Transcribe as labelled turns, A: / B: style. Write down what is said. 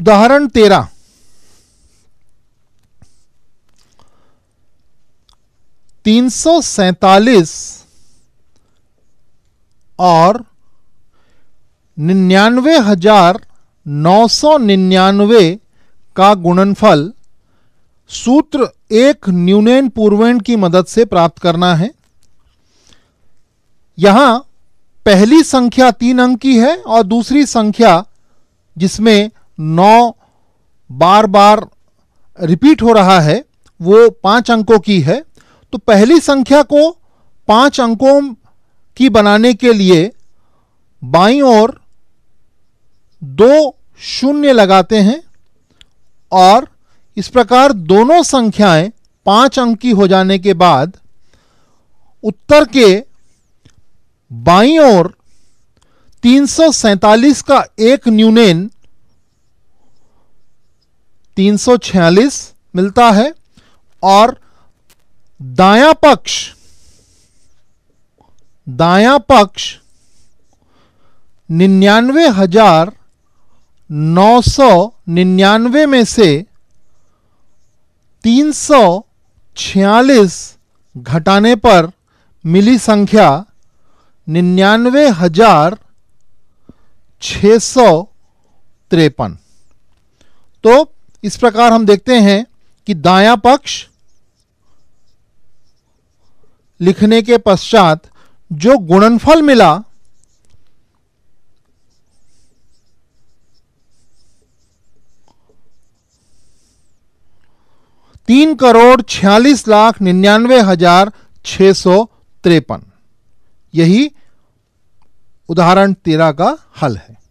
A: उदाहरण तेरह तीन सौ सैतालीस और निन्यानवे हजार नौ सौ निन्यानवे का गुणनफल सूत्र एक न्यूनेन पूर्वेण की मदद से प्राप्त करना है यहां पहली संख्या तीन अंक की है और दूसरी संख्या जिसमें नौ बार बार रिपीट हो रहा है वो पांच अंकों की है तो पहली संख्या को पांच अंकों की बनाने के लिए बाई ओर दो शून्य लगाते हैं और इस प्रकार दोनों संख्याएं पांच अंक की हो जाने के बाद उत्तर के बाई ओर तीन का एक न्यूनेन 346 मिलता है और दाया पक्ष दाया पक्ष निन्यानवे हजार नौ सौ निन्यानवे में से तीन सौ छियालीस घटाने पर मिली संख्या निन्यानवे हजार छ सौ त्रेपन तो इस प्रकार हम देखते हैं कि दाया पक्ष लिखने के पश्चात जो गुणनफल मिला तीन करोड़ छियालीस लाख निन्यानवे हजार छह सौ तिरपन यही उदाहरण तेरह का हल है